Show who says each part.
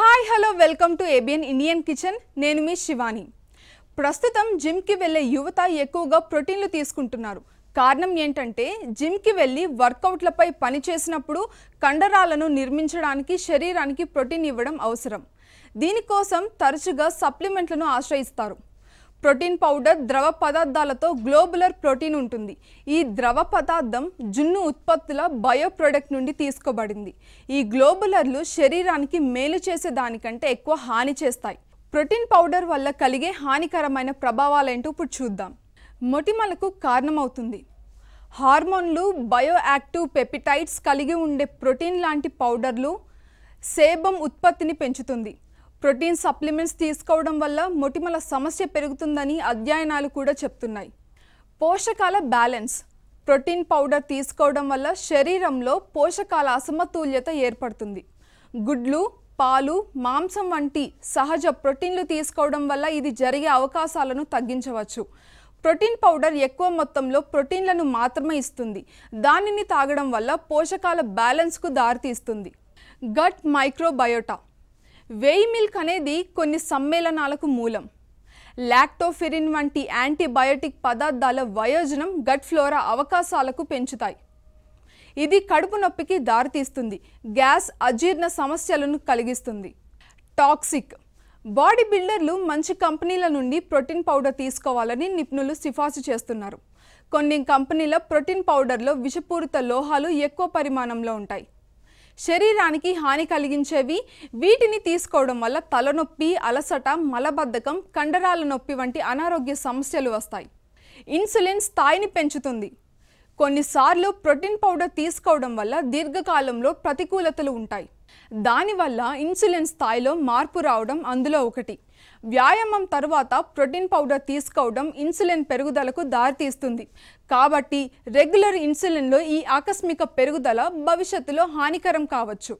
Speaker 1: hi hello welcome to ఏబియన్ Indian kitchen నేను మీ శివాని ప్రస్తుతం జిమ్కి వెళ్ళే యువత ఎక్కువగా ప్రోటీన్లు తీసుకుంటున్నారు కారణం ఏంటంటే జిమ్కి వెళ్ళి వర్కౌట్లపై పనిచేసినప్పుడు కండరాలను నిర్మించడానికి శరీరానికి ప్రోటీన్ ఇవ్వడం అవసరం దీనికోసం తరచుగా సప్లిమెంట్లను ఆశ్రయిస్తారు ప్రోటీన్ పౌడర్ ద్రవ పదార్థాలతో గ్లోబులర్ ప్రోటీన్ ఉంటుంది ఈ ద్రవ పదార్థం జున్ను ఉత్పత్తుల బయో ప్రొడక్ట్ నుండి తీసుకోబడింది ఈ గ్లోబులర్లు శరీరానికి మేలు చేసే దానికంటే ఎక్కువ హాని చేస్తాయి ప్రోటీన్ పౌడర్ వల్ల కలిగే హానికరమైన ప్రభావాలేంటో ఇప్పుడు చూద్దాం మొటిమలకు కారణమవుతుంది హార్మోన్లు బయో యాక్టివ్ పెపిటైడ్స్ కలిగి ఉండే ప్రోటీన్ లాంటి పౌడర్లు సేబం ఉత్పత్తిని పెంచుతుంది ప్రోటీన్ సప్లిమెంట్స్ తీసుకోవడం వల్ల మొటిమల సమస్య పెరుగుతుందని అధ్యయనాలు కూడా చెప్తున్నాయి పోషకాల బ్యాలెన్స్ ప్రోటీన్ పౌడర్ తీసుకోవడం వల్ల శరీరంలో పోషకాల అసమతుల్యత ఏర్పడుతుంది గుడ్లు పాలు మాంసం వంటి సహజ ప్రోటీన్లు తీసుకోవడం వల్ల ఇది జరిగే అవకాశాలను తగ్గించవచ్చు ప్రోటీన్ పౌడర్ ఎక్కువ మొత్తంలో ప్రోటీన్లను మాత్రమే ఇస్తుంది దానిని తాగడం వల్ల పోషకాల బ్యాలెన్స్కు దారితీస్తుంది గట్ మైక్రోబయోటా వేయి మిల్క్ అనేది కొన్ని సమ్మేళనాలకు మూలం లాక్టోఫెరిన్ వంటి యాంటీబయోటిక్ పదార్థాల వయోజనం గట్ ఫ్లోరా అవకాశాలకు పెంచుతాయి ఇది కడుపు నొప్పికి దారితీస్తుంది గ్యాస్ అజీర్ణ సమస్యలను కలిగిస్తుంది టాక్సిక్ బాడీ బిల్డర్లు మంచి కంపెనీల నుండి ప్రోటీన్ పౌడర్ తీసుకోవాలని నిపుణులు సిఫార్సు చేస్తున్నారు కొన్ని కంపెనీల ప్రోటీన్ పౌడర్లో విషపూరిత లోహాలు ఎక్కువ పరిమాణంలో ఉంటాయి శరీరానికి హాని కలిగించేవి వీటిని తీసుకోవడం వల్ల తలనొప్పి అలసట మలబద్ధకం కండరాల నొప్పి వంటి అనారోగ్య సమస్యలు వస్తాయి ఇన్సులిన్ స్థాయిని పెంచుతుంది కొన్నిసార్లు ప్రోటీన్ పౌడర్ తీసుకోవడం వల్ల దీర్ఘకాలంలో ప్రతికూలతలు ఉంటాయి దానివల్ల ఇన్సులిన్ స్థాయిలో మార్పు రావడం అందులో ఒకటి వ్యాయామం తర్వాత ప్రోటీన్ పౌడర్ తీసుకోవడం ఇన్సులిన్ పెరుగుదలకు దారితీస్తుంది కాబట్టి రెగ్యులర్ ఇన్సులిన్లో ఈ ఆకస్మిక పెరుగుదల భవిష్యత్తులో హానికరం కావచ్చు